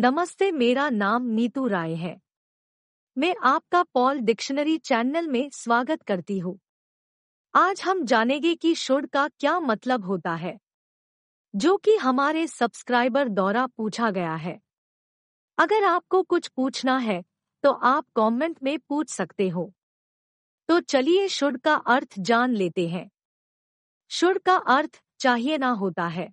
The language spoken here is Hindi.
नमस्ते मेरा नाम नीतू राय है मैं आपका पॉल डिक्शनरी चैनल में स्वागत करती हूँ आज हम जानेंगे कि शुड का क्या मतलब होता है जो कि हमारे सब्सक्राइबर द्वारा पूछा गया है अगर आपको कुछ पूछना है तो आप कमेंट में पूछ सकते हो तो चलिए शुड का अर्थ जान लेते हैं शुड का अर्थ चाहिए ना होता है